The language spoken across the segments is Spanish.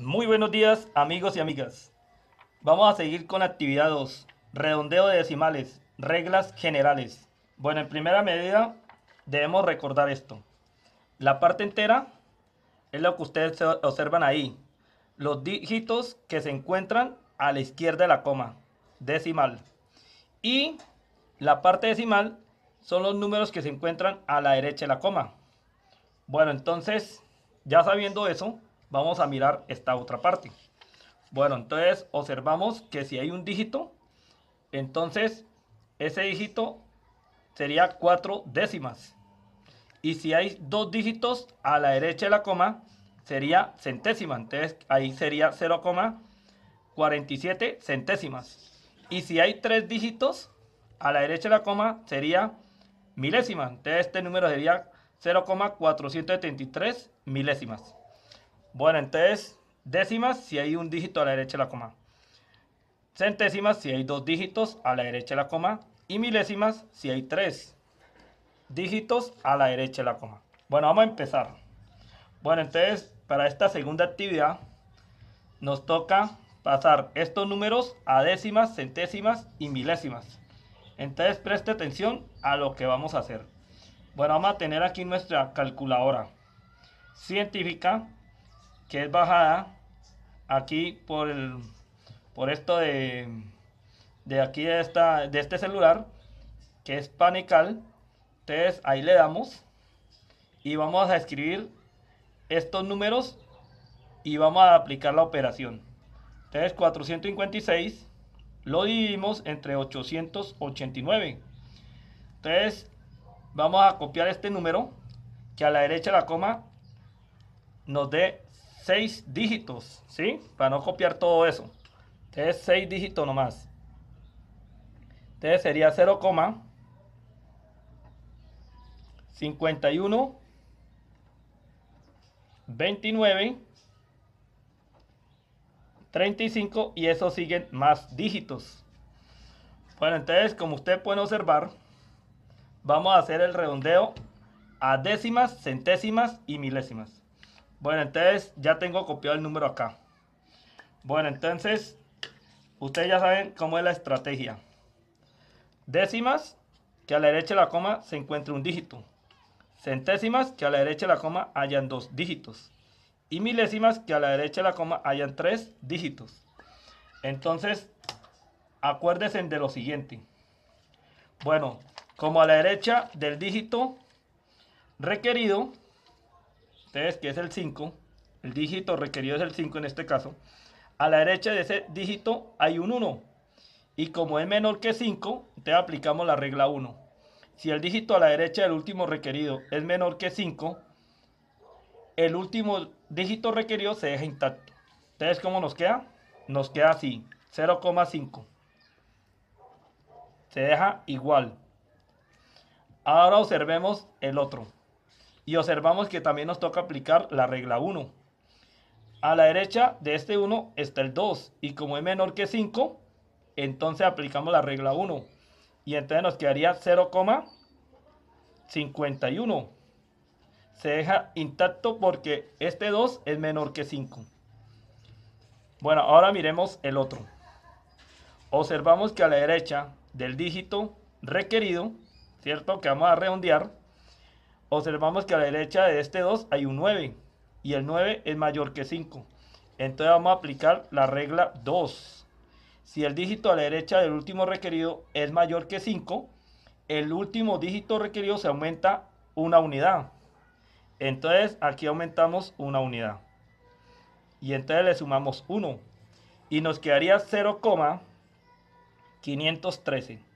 Muy buenos días amigos y amigas. Vamos a seguir con actividad 2, redondeo de decimales, reglas generales. Bueno, en primera medida debemos recordar esto. La parte entera es lo que ustedes observan ahí. Los dígitos que se encuentran a la izquierda de la coma, decimal. Y la parte decimal son los números que se encuentran a la derecha de la coma. Bueno, entonces, ya sabiendo eso, Vamos a mirar esta otra parte. Bueno, entonces observamos que si hay un dígito, entonces ese dígito sería cuatro décimas. Y si hay dos dígitos a la derecha de la coma, sería centésima. Entonces ahí sería 0,47 centésimas. Y si hay tres dígitos a la derecha de la coma, sería milésima. Entonces este número sería 0,473 milésimas. Bueno, entonces, décimas si hay un dígito a la derecha de la coma. Centésimas si hay dos dígitos a la derecha de la coma. Y milésimas si hay tres dígitos a la derecha de la coma. Bueno, vamos a empezar. Bueno, entonces, para esta segunda actividad, nos toca pasar estos números a décimas, centésimas y milésimas. Entonces preste atención a lo que vamos a hacer. Bueno, vamos a tener aquí nuestra calculadora científica que es bajada aquí por, el, por esto de, de aquí de, esta, de este celular, que es Panical. Entonces ahí le damos y vamos a escribir estos números y vamos a aplicar la operación. Entonces 456 lo dividimos entre 889. Entonces vamos a copiar este número que a la derecha de la coma nos dé seis dígitos, ¿sí? Para no copiar todo eso. Entonces, 6 dígitos nomás. Entonces sería 0, 51, 29, 35 y eso siguen más dígitos. Bueno, entonces como usted puede observar, vamos a hacer el redondeo a décimas, centésimas y milésimas. Bueno, entonces ya tengo copiado el número acá. Bueno, entonces ustedes ya saben cómo es la estrategia. Décimas, que a la derecha de la coma se encuentre un dígito. Centésimas, que a la derecha de la coma hayan dos dígitos. Y milésimas, que a la derecha de la coma hayan tres dígitos. Entonces, acuérdense de lo siguiente. Bueno, como a la derecha del dígito requerido, entonces, que es el 5, el dígito requerido es el 5 en este caso. A la derecha de ese dígito hay un 1. Y como es menor que 5, te aplicamos la regla 1. Si el dígito a la derecha del último requerido es menor que 5, el último dígito requerido se deja intacto. ¿Ustedes ¿cómo nos queda? Nos queda así, 0,5. Se deja igual. Ahora observemos el otro y observamos que también nos toca aplicar la regla 1. A la derecha de este 1 está el 2 y como es menor que 5, entonces aplicamos la regla 1 y entonces nos quedaría 0,51. Se deja intacto porque este 2 es menor que 5. Bueno, ahora miremos el otro. Observamos que a la derecha del dígito requerido, ¿cierto? Que vamos a redondear, observamos que a la derecha de este 2 hay un 9 y el 9 es mayor que 5. Entonces vamos a aplicar la regla 2. Si el dígito a la derecha del último requerido es mayor que 5, el último dígito requerido se aumenta una unidad. Entonces aquí aumentamos una unidad. Y entonces le sumamos 1. Y nos quedaría 0,513.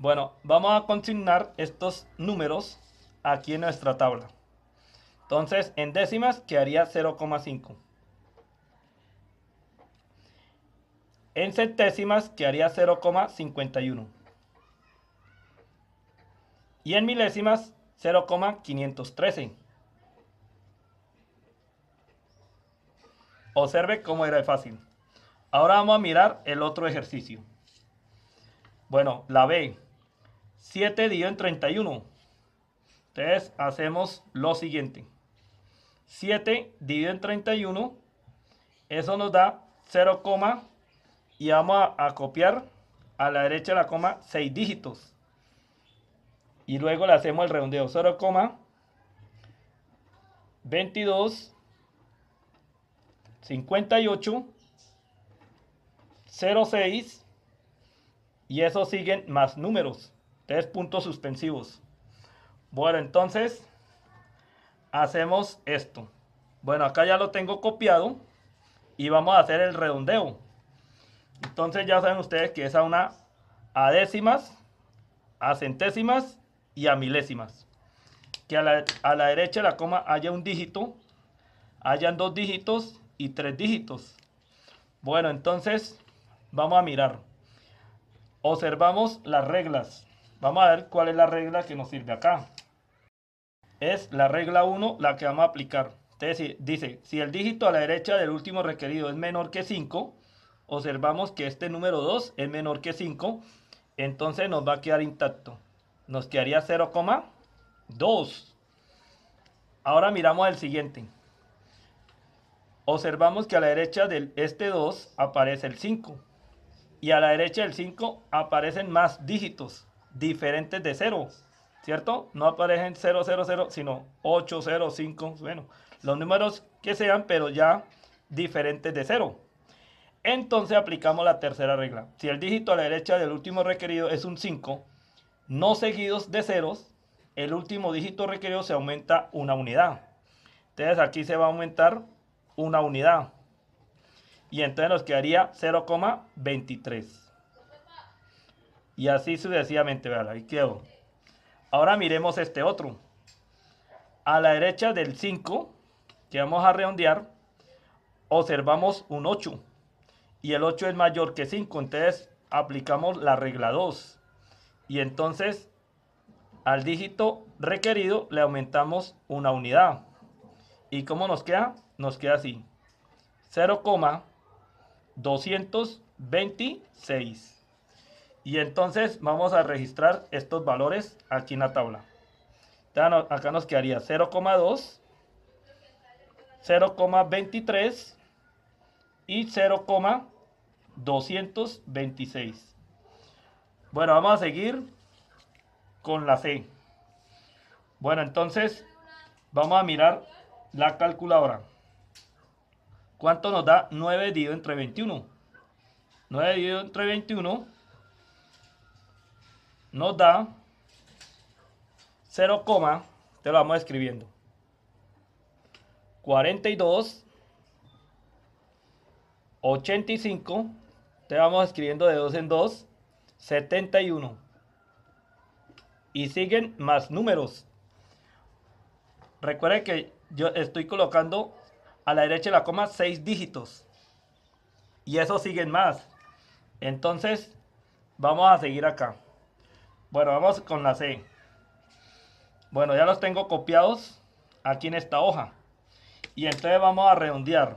Bueno, vamos a consignar estos números aquí en nuestra tabla. Entonces, en décimas quedaría 0,5. En centésimas quedaría 0,51. Y en milésimas 0,513. Observe cómo era fácil. Ahora vamos a mirar el otro ejercicio. Bueno, la B. 7 dividido en 31. Entonces hacemos lo siguiente. 7 dividido en 31. Eso nos da 0, y vamos a, copiar a la derecha de la coma 6 dígitos. Y luego le hacemos el redondeo 0, 22, 58, 06 y eso siguen más números. Tres puntos suspensivos. Bueno, entonces hacemos esto. Bueno, acá ya lo tengo copiado y vamos a hacer el redondeo. Entonces ya saben ustedes que es a una a décimas, a centésimas y a milésimas. Que a la, a la derecha de la coma haya un dígito, hayan dos dígitos y tres dígitos. Bueno, entonces vamos a mirar. Observamos las reglas. Vamos a ver cuál es la regla que nos sirve acá. Es la regla 1 la que vamos a aplicar. decir, dice, si el dígito a la derecha del último requerido es menor que 5, observamos que este número 2 es menor que 5, entonces nos va a quedar intacto. Nos quedaría 0,2. Ahora miramos el siguiente. Observamos que a la derecha de este 2 aparece el 5. Y a la derecha del 5 aparecen más dígitos diferentes de cero, ¿cierto? No aparecen 0, 0, 0 sino 8, 0, 5, bueno, los números que sean, pero ya diferentes de cero. Entonces aplicamos la tercera regla. Si el dígito a la derecha del último requerido es un 5, no seguidos de ceros, el último dígito requerido se aumenta una unidad. Entonces aquí se va a aumentar una unidad. Y entonces nos quedaría 0,23. Y así sucesivamente, vean, ahí quedó. Ahora miremos este otro. A la derecha del 5, que vamos a redondear, observamos un 8. Y el 8 es mayor que 5, entonces aplicamos la regla 2. Y entonces al dígito requerido le aumentamos una unidad. ¿Y cómo nos queda? Nos queda así. 0,226. Y entonces vamos a registrar estos valores aquí en la tabla. acá nos quedaría 0,2, 0,23 y 0,226. Bueno, vamos a seguir con la C. Bueno, entonces vamos a mirar la calculadora. ¿Cuánto nos da 9 dividido entre 21? 9 dividido entre 21 nos da 0, te lo vamos escribiendo. 42, 85, te vamos escribiendo de 2 en 2, 71. Y siguen más números. Recuerden que yo estoy colocando a la derecha de la coma 6 dígitos. Y eso siguen más. Entonces, vamos a seguir acá. Bueno, vamos con la C. Bueno, ya los tengo copiados aquí en esta hoja. Y entonces vamos a redondear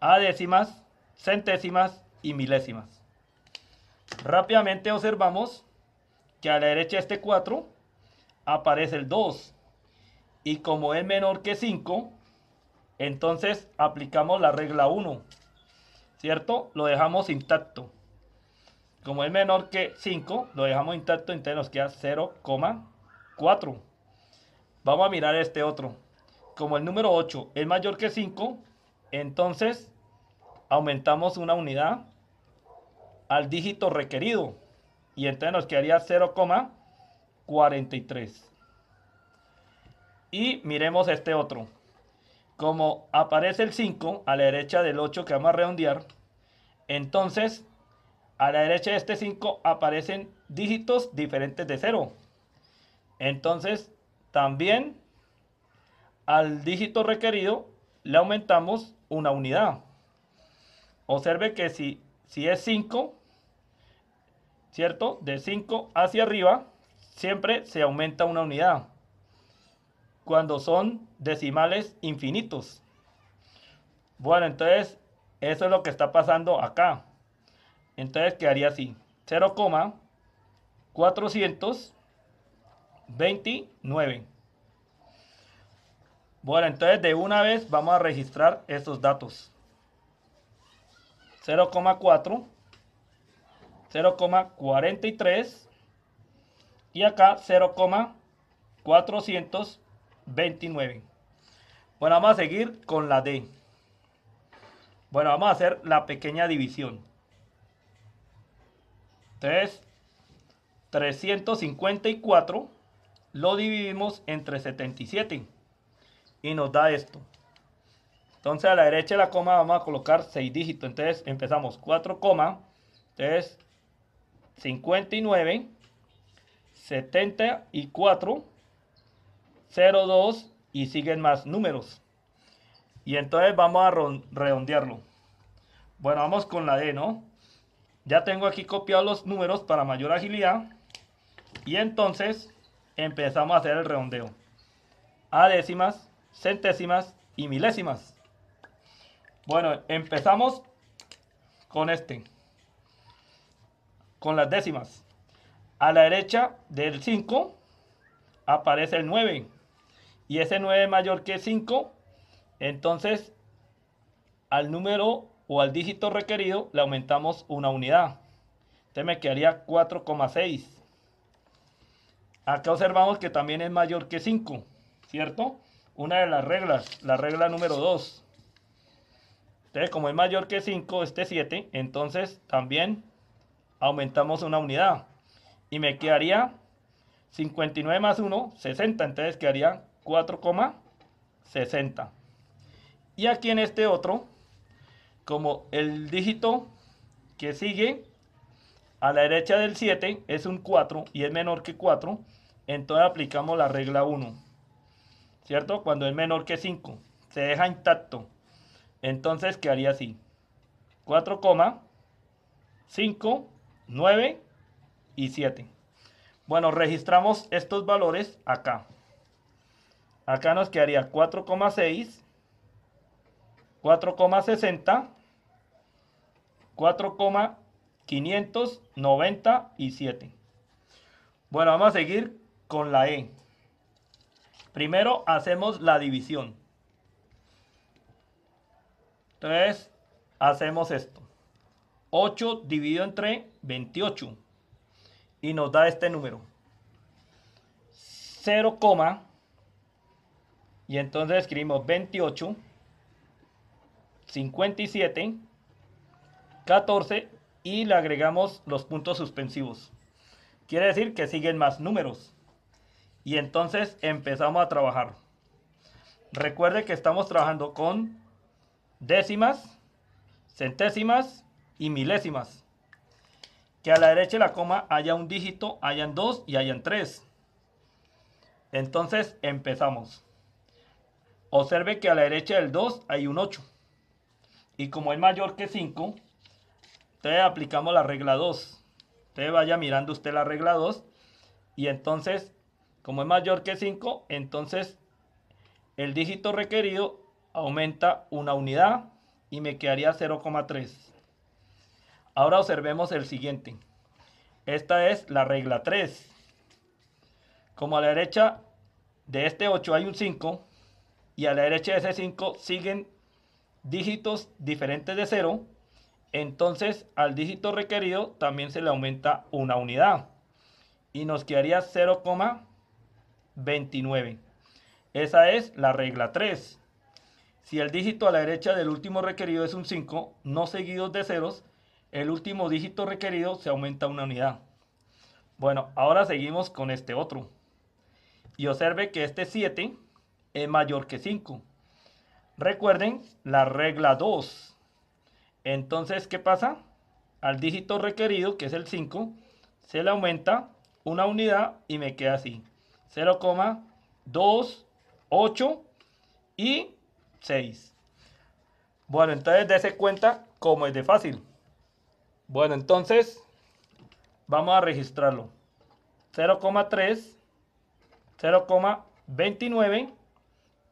a décimas, centésimas y milésimas. Rápidamente observamos que a la derecha de este 4 aparece el 2. Y como es menor que 5, entonces aplicamos la regla 1. ¿Cierto? Lo dejamos intacto. Como es menor que 5, lo dejamos intacto, entonces nos queda 0,4. Vamos a mirar este otro. Como el número 8 es mayor que 5, entonces aumentamos una unidad al dígito requerido. Y entonces nos quedaría 0,43. Y miremos este otro. Como aparece el 5 a la derecha del 8 que vamos a redondear, entonces a la derecha de este 5 aparecen dígitos diferentes de 0. Entonces, también al dígito requerido le aumentamos una unidad. Observe que si, si es 5, ¿cierto? De 5 hacia arriba, siempre se aumenta una unidad. Cuando son decimales infinitos. Bueno, entonces, eso es lo que está pasando acá. Entonces quedaría así, 0,429. Bueno, entonces de una vez vamos a registrar estos datos. 0,4, 0,43 y acá 0,429. Bueno, vamos a seguir con la D. Bueno, vamos a hacer la pequeña división. Entonces, 354 lo dividimos entre 77 y nos da esto. Entonces a la derecha de la coma vamos a colocar 6 dígitos. Entonces empezamos 4, entonces 59, 74, 02 y siguen más números. Y entonces vamos a redondearlo. Bueno, vamos con la D, ¿no? Ya tengo aquí copiados los números para mayor agilidad. Y entonces empezamos a hacer el redondeo. A décimas, centésimas y milésimas. Bueno, empezamos con este. Con las décimas. A la derecha del 5 aparece el 9. Y ese 9 es mayor que 5. Entonces, al número o al dígito requerido le aumentamos una unidad. Entonces me quedaría 4,6. Acá observamos que también es mayor que 5, ¿cierto? Una de las reglas, la regla número 2. Entonces, como es mayor que 5, este 7, entonces también aumentamos una unidad. Y me quedaría 59 más 1, 60. Entonces quedaría 4,60. Y aquí en este otro, como el dígito que sigue a la derecha del 7 es un 4 y es menor que 4, entonces aplicamos la regla 1, ¿cierto? Cuando es menor que 5, se deja intacto. Entonces quedaría así, 4, 5, 9 y 7. Bueno, registramos estos valores acá. Acá nos quedaría 4,6, 4,60, 4,597. Bueno, vamos a seguir con la E. Primero hacemos la división. Entonces, hacemos esto. 8 dividido entre 28. Y nos da este número. 0, y entonces escribimos 28, 57 14 y le agregamos los puntos suspensivos. Quiere decir que siguen más números. Y entonces empezamos a trabajar. Recuerde que estamos trabajando con décimas, centésimas y milésimas. Que a la derecha de la coma haya un dígito, hayan dos y hayan tres. Entonces empezamos. Observe que a la derecha del 2 hay un 8. Y como es mayor que 5, entonces aplicamos la regla 2. Usted vaya mirando usted la regla 2. Y entonces, como es mayor que 5, entonces el dígito requerido aumenta una unidad y me quedaría 0,3. Ahora observemos el siguiente. Esta es la regla 3. Como a la derecha de este 8 hay un 5 y a la derecha de ese 5 siguen dígitos diferentes de 0, entonces, al dígito requerido también se le aumenta una unidad y nos quedaría 0,29. Esa es la regla 3. Si el dígito a la derecha del último requerido es un 5, no seguidos de ceros, el último dígito requerido se aumenta una unidad. Bueno, ahora seguimos con este otro. Y observe que este 7 es mayor que 5. Recuerden la regla 2 entonces, ¿qué pasa? Al dígito requerido, que es el 5, se le aumenta una unidad y me queda así. 0,28 y 6. Bueno, entonces dése cuenta cómo es de fácil. Bueno, entonces vamos a registrarlo. 0,3, 0,29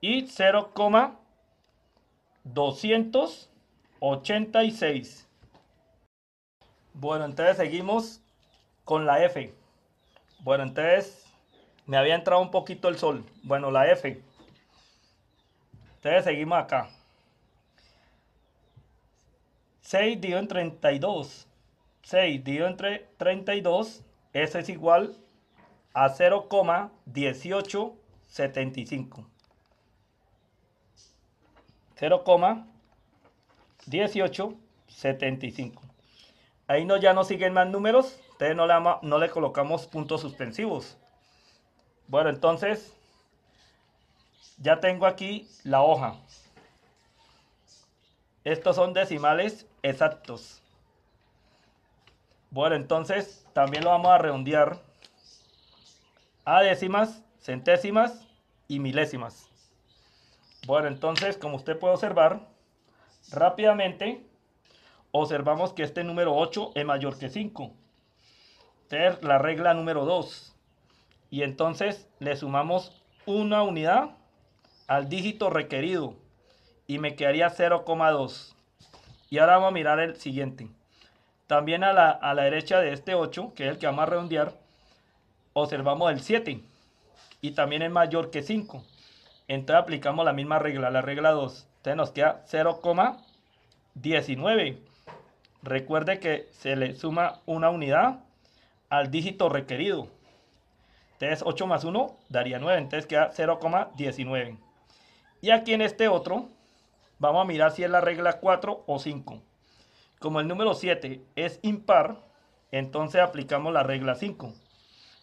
y 0,200. 86. Bueno, entonces seguimos con la F. Bueno, entonces me había entrado un poquito el sol. Bueno, la F. Entonces seguimos acá. 6 dividido en 32. 6 dividido entre 32. Eso es igual a 0,1875. 0, 1875. Ahí no, ya no siguen más números, Ustedes no le, no le colocamos puntos suspensivos. Bueno, entonces ya tengo aquí la hoja. Estos son decimales exactos. Bueno, entonces también lo vamos a redondear a décimas, centésimas y milésimas. Bueno, entonces, como usted puede observar, Rápidamente, observamos que este número 8 es mayor que 5. es la regla número 2. Y entonces le sumamos una unidad al dígito requerido y me quedaría 0,2. Y ahora vamos a mirar el siguiente. También a la, a la derecha de este 8, que es el que vamos a redondear, observamos el 7 y también es mayor que 5. Entonces aplicamos la misma regla, la regla 2. Entonces nos queda 0,19. Recuerde que se le suma una unidad al dígito requerido. Entonces 8 más 1 daría 9. Entonces queda 0,19. Y aquí en este otro vamos a mirar si es la regla 4 o 5. Como el número 7 es impar, entonces aplicamos la regla 5.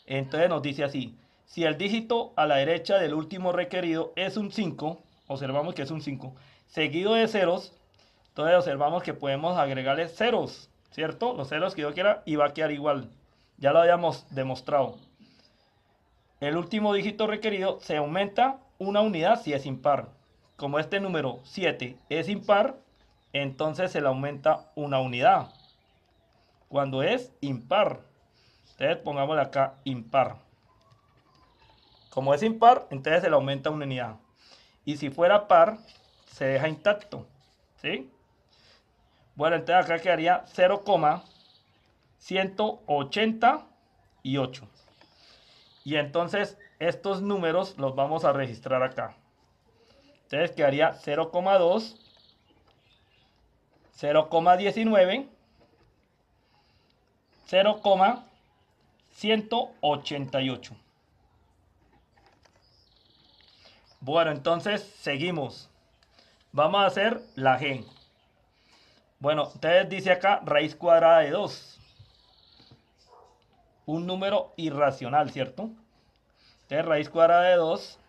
Entonces nos dice así. Si el dígito a la derecha del último requerido es un 5, observamos que es un 5, seguido de ceros, entonces observamos que podemos agregarle ceros, ¿cierto? Los ceros que yo quiera y va a quedar igual. Ya lo habíamos demostrado. El último dígito requerido se aumenta una unidad si es impar. Como este número 7 es impar, entonces se le aumenta una unidad. Cuando es impar. Entonces pongámosle acá impar. Como es impar, entonces se le aumenta una unidad. Y si fuera par, se deja intacto. ¿Sí? Bueno, entonces acá quedaría 0,188. Y entonces estos números los vamos a registrar acá. Entonces quedaría 0,2, 0,19, 0,188. Bueno, entonces seguimos. Vamos a hacer la gen. Bueno, ustedes dice acá raíz cuadrada de 2. Un número irracional, ¿cierto? Entonces raíz cuadrada de 2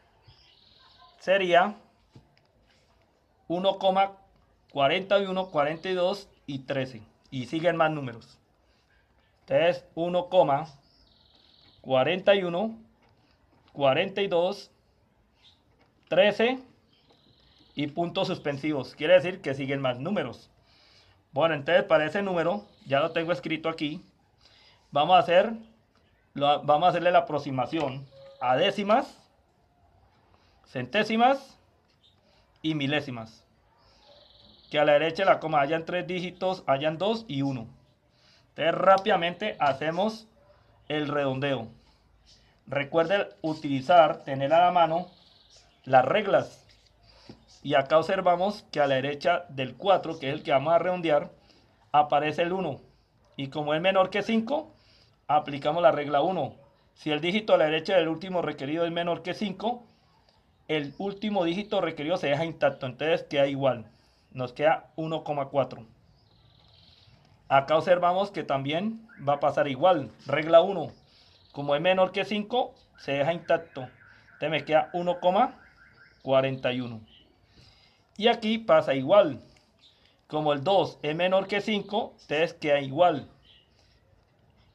sería 1,41, 42 y 13. Y siguen más números. Entonces 1,41, 42, 13 y puntos suspensivos. Quiere decir que siguen más números. Bueno, entonces para ese número, ya lo tengo escrito aquí, vamos a, hacer, vamos a hacerle la aproximación a décimas, centésimas y milésimas. Que a la derecha de la coma hayan tres dígitos, hayan dos y uno. Entonces rápidamente hacemos el redondeo. Recuerden utilizar, tener a la mano las reglas y acá observamos que a la derecha del 4, que es el que vamos a redondear, aparece el 1. Y como es menor que 5, aplicamos la regla 1. Si el dígito a la derecha del último requerido es menor que 5, el último dígito requerido se deja intacto. Entonces queda igual. Nos queda 1,4. Acá observamos que también va a pasar igual. Regla 1. Como es menor que 5, se deja intacto. Entonces me queda 1,41. Y aquí pasa igual. Como el 2 es menor que 5, ustedes queda igual.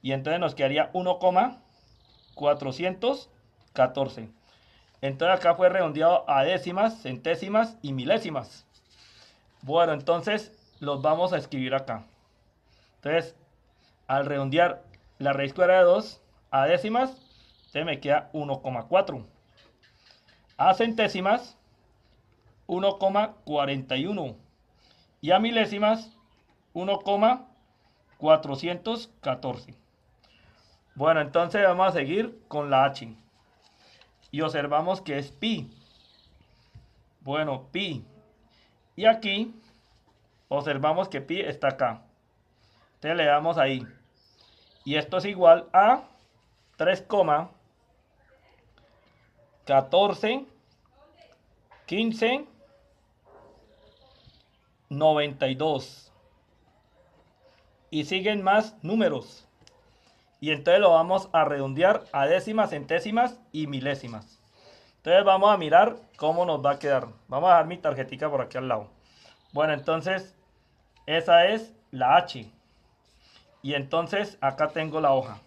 Y entonces nos quedaría 1,414. Entonces acá fue redondeado a décimas, centésimas y milésimas. Bueno, entonces los vamos a escribir acá. Entonces, al redondear la raíz cuadrada de 2 a décimas, se me queda 1,4. A centésimas, 1,41 y a milésimas 1,414. Bueno, entonces vamos a seguir con la H. Y observamos que es pi. Bueno, pi. Y aquí observamos que pi está acá. Entonces le damos ahí. Y esto es igual a 3,14, 15 92. Y siguen más números. Y entonces lo vamos a redondear a décimas, centésimas y milésimas. Entonces vamos a mirar cómo nos va a quedar. Vamos a dejar mi tarjetita por aquí al lado. Bueno, entonces esa es la H. Y entonces acá tengo la hoja.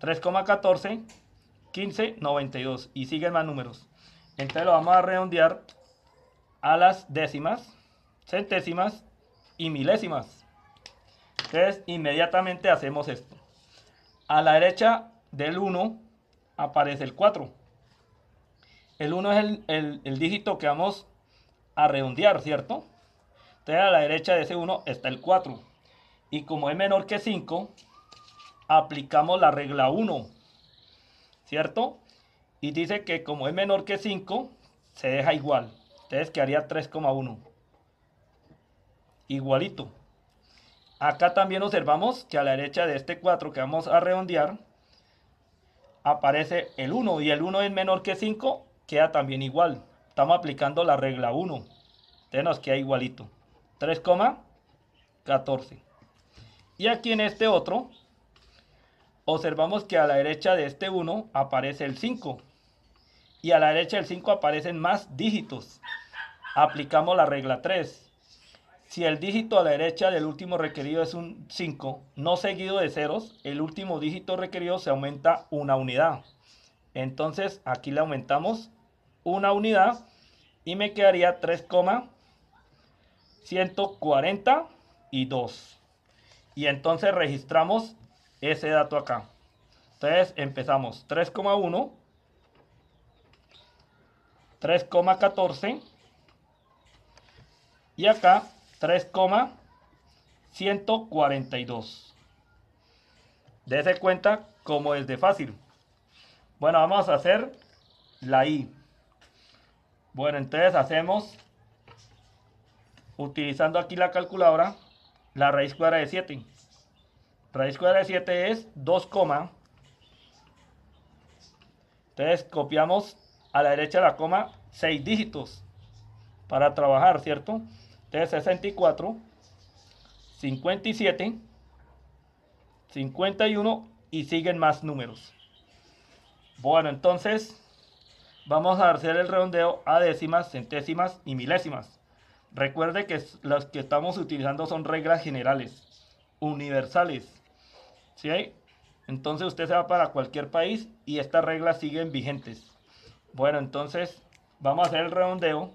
3,14, 15, 92. Y siguen más números. Entonces lo vamos a redondear a las décimas centésimas y milésimas. Entonces, inmediatamente hacemos esto. A la derecha del 1 aparece el 4. El 1 es el, dígito que vamos a redondear, ¿cierto? Entonces, a la derecha de ese 1 está el 4. Y como es menor que 5, aplicamos la regla 1, ¿cierto? Y dice que como es menor que 5, se deja igual. Entonces, quedaría 3,1 igualito. Acá también observamos que a la derecha de este 4 que vamos a redondear, aparece el 1 y el 1 es menor que 5, queda también igual. Estamos aplicando la regla 1. Entonces nos queda igualito. 3,14. Y aquí en este otro, observamos que a la derecha de este 1 aparece el 5. Y a la derecha del 5 aparecen más dígitos. Aplicamos la regla 3. Si el dígito a la derecha del último requerido es un 5, no seguido de ceros, el último dígito requerido se aumenta una unidad. Entonces aquí le aumentamos una unidad y me quedaría 3,142. Y entonces registramos ese dato acá. Entonces empezamos 3,1, 3,14 y acá 3,142. Dese cuenta como es de fácil. Bueno, vamos a hacer la I. Bueno, entonces hacemos, utilizando aquí la calculadora, la raíz cuadrada de 7. Raíz cuadrada de 7 es 2, entonces copiamos a la derecha de la coma 6 dígitos para trabajar, ¿cierto? Entonces 64, 57, 51 y siguen más números. Bueno, entonces vamos a hacer el redondeo a décimas, centésimas y milésimas. Recuerde que las que estamos utilizando son reglas generales, universales. ¿Sí? Entonces usted se va para cualquier país y estas reglas siguen vigentes. Bueno, entonces vamos a hacer el redondeo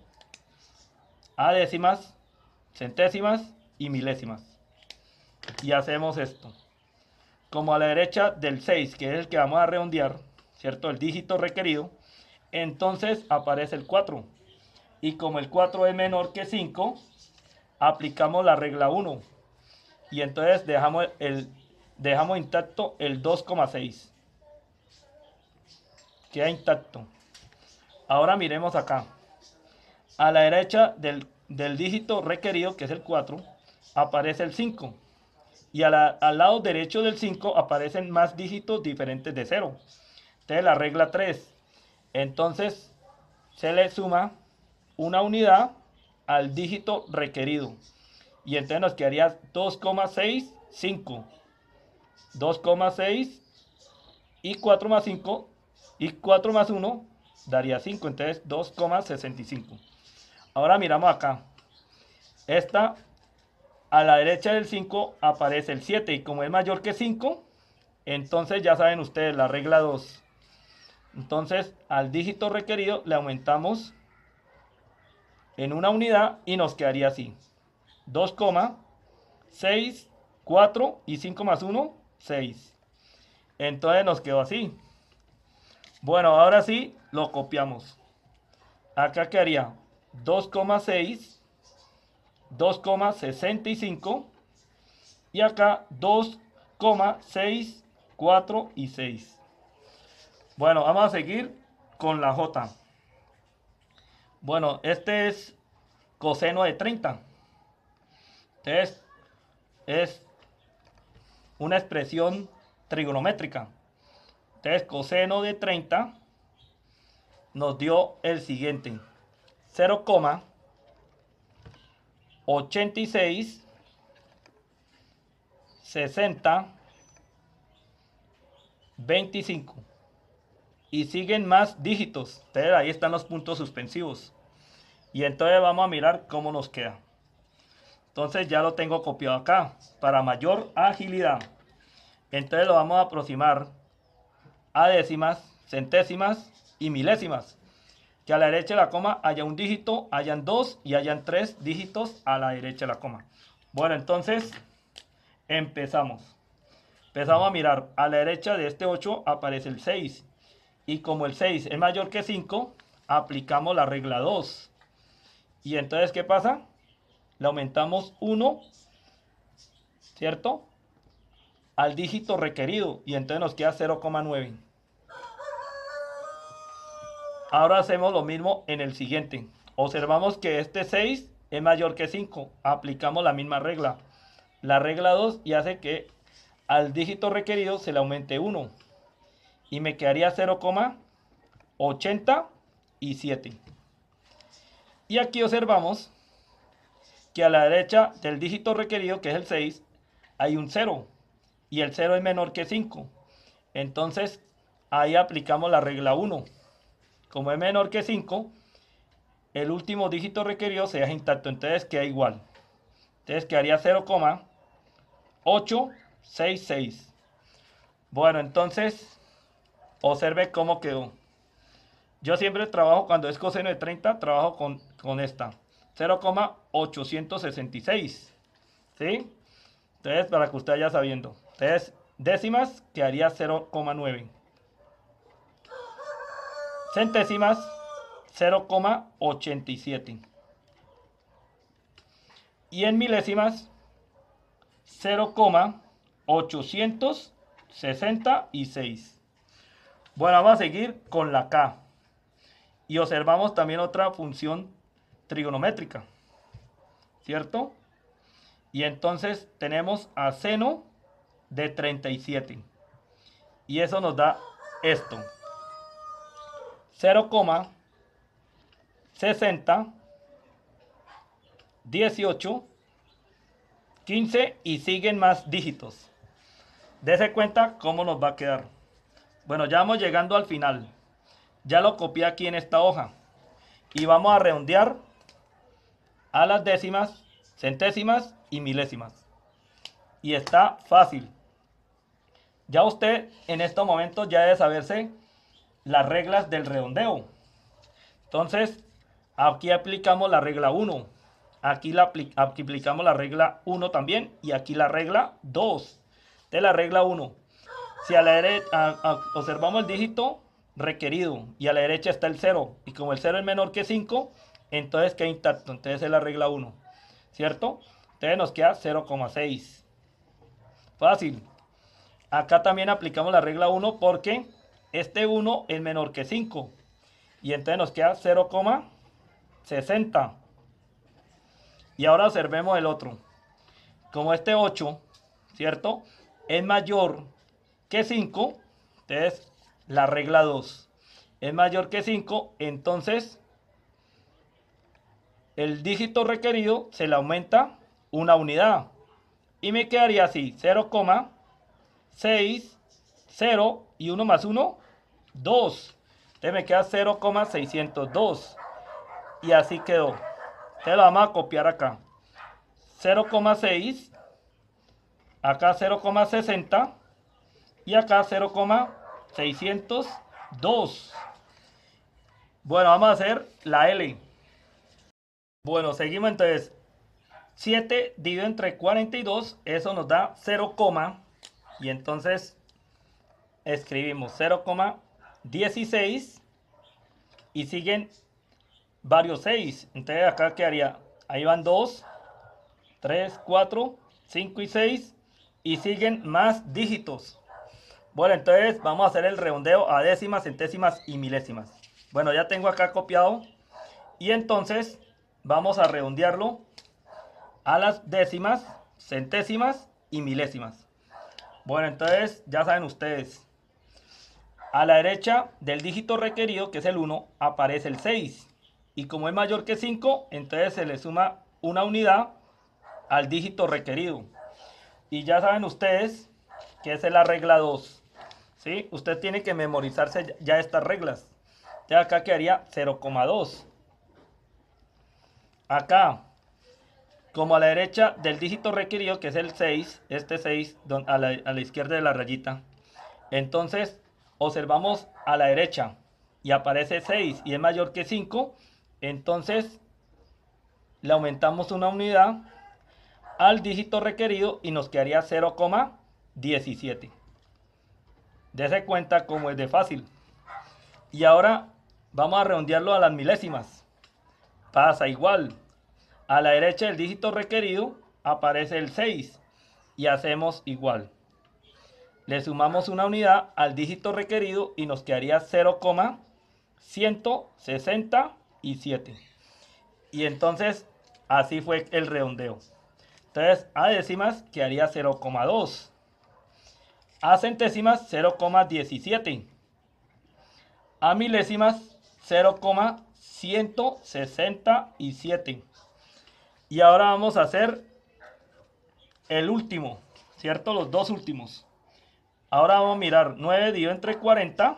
a décimas, centésimas y milésimas. Y hacemos esto. Como a la derecha del 6, que es el que vamos a redondear, ¿cierto? El dígito requerido, entonces aparece el 4. Y como el 4 es menor que 5, aplicamos la regla 1. Y entonces dejamos, el, dejamos intacto el 2,6. Queda intacto. Ahora miremos acá. A la derecha del del dígito requerido, que es el 4, aparece el 5. Y al lado derecho del 5 aparecen más dígitos diferentes de 0. Entonces la regla 3. Entonces se le suma una unidad al dígito requerido. Y entonces nos quedaría 2,65. 2,6 y 4 más 5 y 4 más 1 daría 5. Entonces 2,65. Ahora miramos acá. Esta, a la derecha del 5 aparece el 7 y como es mayor que 5, entonces ya saben ustedes la regla 2. Entonces al dígito requerido le aumentamos en una unidad y nos quedaría así. 2, 6, 4 y 5 más 1, 6. Entonces nos quedó así. Bueno, ahora sí lo copiamos. Acá quedaría 2,6, 2,65 y acá 2,6, 4 y 6. Bueno, vamos a seguir con la J. Bueno, este es coseno de 30. Entonces, es una expresión trigonométrica. Entonces, coseno de 30 nos dio el siguiente. 86 60 25 y siguen más dígitos. Entonces, ahí están los puntos suspensivos. Y entonces vamos a mirar cómo nos queda. Entonces ya lo tengo copiado acá para mayor agilidad. Entonces lo vamos a aproximar a décimas, centésimas y milésimas que a la derecha de la coma haya un dígito, hayan dos y hayan tres dígitos a la derecha de la coma. Bueno, entonces empezamos. Empezamos a mirar. A la derecha de este 8 aparece el 6. Y como el 6 es mayor que 5, aplicamos la regla 2. Y entonces, ¿qué pasa? Le aumentamos 1, ¿cierto? Al dígito requerido. Y entonces nos queda 0,9. Ahora hacemos lo mismo en el siguiente. Observamos que este 6 es mayor que 5. Aplicamos la misma regla. La regla 2 y hace que al dígito requerido se le aumente 1. Y me quedaría 0,87. Y aquí observamos que a la derecha del dígito requerido, que es el 6, hay un 0. Y el 0 es menor que 5. Entonces, ahí aplicamos la regla 1. Como es menor que 5, el último dígito requerido sería intacto. Entonces queda igual. Entonces quedaría 0,866. Bueno, entonces observe cómo quedó. Yo siempre trabajo cuando es coseno de 30, trabajo con, con esta. 0,866. ¿Sí? Entonces, para que usted vaya sabiendo. Entonces, décimas quedaría 0,9 centésimas 0,87 y en milésimas 0,866. Bueno, vamos a seguir con la K. Y observamos también otra función trigonométrica. ¿Cierto? Y entonces tenemos a seno de 37. Y eso nos da esto. 0,60, 18, 15 y siguen más dígitos. Dese cuenta cómo nos va a quedar. Bueno, ya vamos llegando al final. Ya lo copié aquí en esta hoja. Y vamos a redondear a las décimas, centésimas y milésimas. Y está fácil. Ya usted en estos momentos ya debe saberse las reglas del redondeo. Entonces, aquí aplicamos la regla 1. Aquí, la, aplicamos la regla 1 también y aquí la regla 2. De la regla 1. Si a la derecha observamos el dígito requerido y a la derecha está el 0 y como el 0 es menor que 5, entonces queda intacto. Entonces es la regla 1. ¿Cierto? Entonces nos queda 0,6. Fácil. Acá también aplicamos la regla 1 porque este 1 es menor que 5. Y entonces nos queda 0,60. Y ahora observemos el otro. Como este 8, ¿cierto? Es mayor que 5. Entonces, la regla 2. Es mayor que 5. Entonces, el dígito requerido se le aumenta una unidad. Y me quedaría así, 0,60 y 1 más 1, 2. Entonces me queda 0,602. Y así quedó. te lo vamos a copiar acá. 0,6. Acá 0,60. Y acá 0,602. Bueno, vamos a hacer la L. Bueno, seguimos entonces. 7 dividido entre 42, eso nos da 0, y entonces escribimos 0, 16 y siguen varios 6. Entonces acá quedaría, ahí van 2, 3, 4, 5 y 6 y siguen más dígitos. Bueno, entonces vamos a hacer el redondeo a décimas, centésimas y milésimas. Bueno, ya tengo acá copiado y entonces vamos a redondearlo a las décimas, centésimas y milésimas. Bueno, entonces ya saben ustedes. A la derecha del dígito requerido, que es el 1, aparece el 6. Y como es mayor que 5, entonces se le suma una unidad al dígito requerido. Y ya saben ustedes que es la regla 2. ¿sí? Usted tiene que memorizarse ya estas reglas. Entonces acá quedaría 0,2. Acá, como a la derecha del dígito requerido, que es el 6, este 6 a la, a la izquierda de la rayita. Entonces observamos a la derecha y aparece 6 y es mayor que 5, entonces le aumentamos una unidad al dígito requerido y nos quedaría 0,17. Dese cuenta cómo es de fácil. Y ahora vamos a redondearlo a las milésimas. Pasa igual. A la derecha del dígito requerido aparece el 6 y hacemos igual. Le sumamos una unidad al dígito requerido y nos quedaría 0,167. Y entonces así fue el redondeo. Entonces a décimas quedaría 0,2. A centésimas 0,17. A milésimas 0,167. Y ahora vamos a hacer el último, ¿cierto? Los dos últimos. Ahora vamos a mirar 9 dividido entre 40.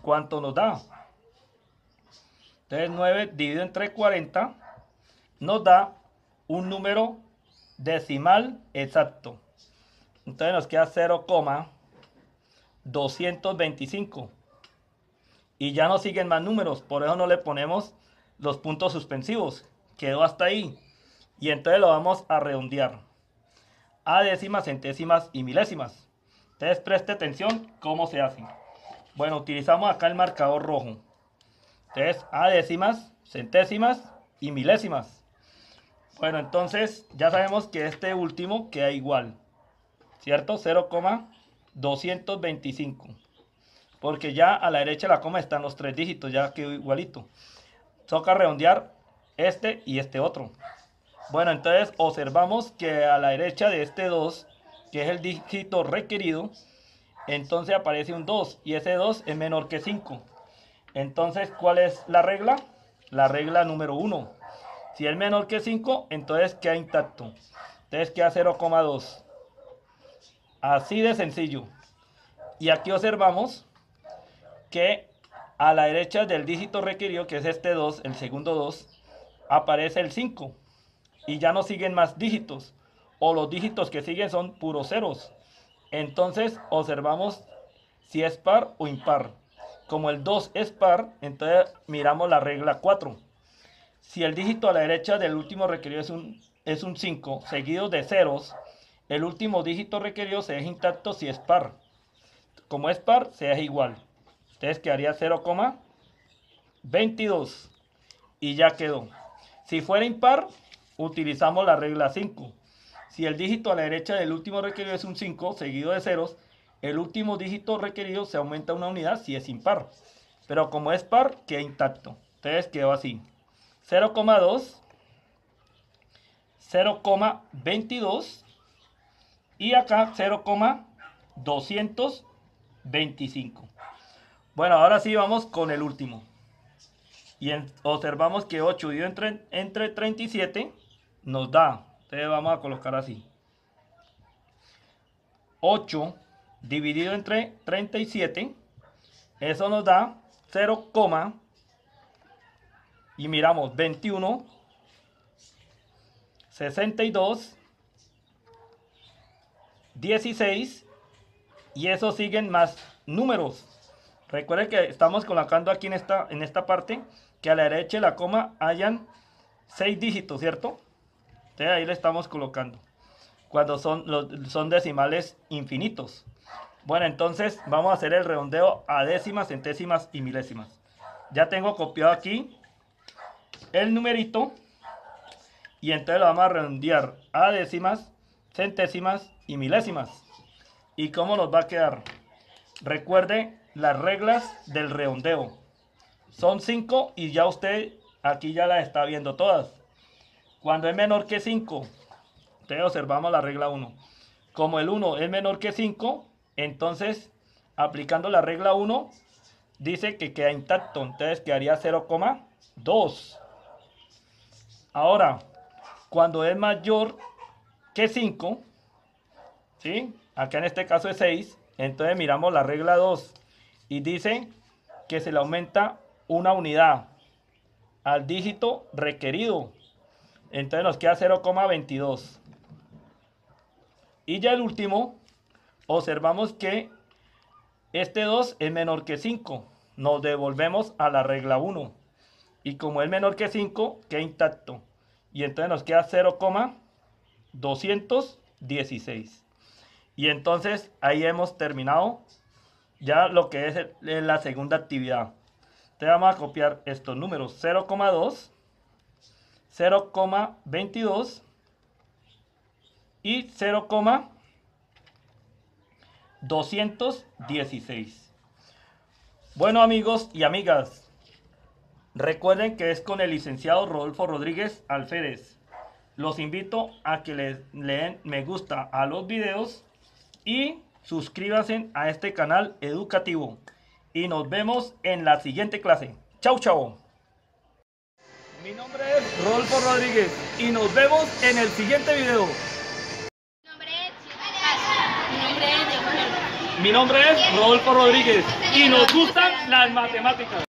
¿Cuánto nos da? Entonces 9 dividido entre 40 nos da un número decimal exacto. Entonces nos queda 0,225. Y ya no siguen más números, por eso no le ponemos los puntos suspensivos. Quedó hasta ahí. Y entonces lo vamos a redondear a décimas, centésimas y milésimas. Entonces preste atención cómo se hace. Bueno, utilizamos acá el marcador rojo. Entonces, a décimas, centésimas y milésimas. Bueno, entonces ya sabemos que este último queda igual. ¿Cierto? 0,225. Porque ya a la derecha de la coma están los tres dígitos, ya quedó igualito. Toca redondear este y este otro. Bueno, entonces observamos que a la derecha de este 2 que es el dígito requerido, entonces aparece un 2 y ese 2 es menor que 5. Entonces, ¿cuál es la regla? La regla número 1. Si es menor que 5, entonces queda intacto. Entonces queda 0,2. Así de sencillo. Y aquí observamos que a la derecha del dígito requerido, que es este 2, el segundo 2, aparece el 5. Y ya no siguen más dígitos o los dígitos que siguen son puros ceros. Entonces observamos si es par o impar. Como el 2 es par, entonces miramos la regla 4. Si el dígito a la derecha del último requerido es un, es un 5, seguido de ceros, el último dígito requerido se deja intacto si es par. Como es par, se deja igual. Entonces quedaría 0,22. Y ya quedó. Si fuera impar, utilizamos la regla 5. Si el dígito a la derecha del último requerido es un 5 seguido de ceros, el último dígito requerido se aumenta una unidad si es impar. Pero como es par, queda intacto. Entonces quedó así. 0,2, 0,22 y acá 0,225. Bueno, ahora sí vamos con el último. Y observamos que 8 dividido entre, entre 37 nos da vamos a colocar así. 8 dividido entre 37. Eso nos da 0, y miramos 21, 62, 16 y eso siguen más números. Recuerden que estamos colocando aquí en esta, en esta parte que a la derecha de la coma hayan 6 dígitos, ¿cierto? Entonces ahí le estamos colocando. Cuando son, los, son decimales infinitos. Bueno, entonces vamos a hacer el redondeo a décimas, centésimas y milésimas. Ya tengo copiado aquí el numerito. Y entonces lo vamos a redondear a décimas, centésimas y milésimas. ¿Y cómo nos va a quedar? Recuerde las reglas del redondeo. Son cinco y ya usted aquí ya las está viendo todas. Cuando es menor que 5, entonces observamos la regla 1. Como el 1 es menor que 5, entonces aplicando la regla 1, dice que queda intacto. Entonces quedaría 0,2. Ahora, cuando es mayor que 5, ¿sí? Acá en este caso es 6. Entonces miramos la regla 2 y dice que se le aumenta una unidad al dígito requerido entonces nos queda 0,22. Y ya el último, observamos que este 2 es menor que 5. Nos devolvemos a la regla 1. Y como es menor que 5, queda intacto. Y entonces nos queda 0,216. Y entonces ahí hemos terminado ya lo que es la segunda actividad. Te vamos a copiar estos números. 0,2 0,22 y 0,216. Bueno amigos y amigas, recuerden que es con el licenciado Rodolfo Rodríguez Alférez. Los invito a que les den me gusta a los videos y suscríbanse a este canal educativo. Y nos vemos en la siguiente clase. Chau, chau. Mi nombre es Rolfo Rodríguez y nos vemos en el siguiente video. Mi nombre es, Rodolfo Rodríguez y nos gustan las matemáticas.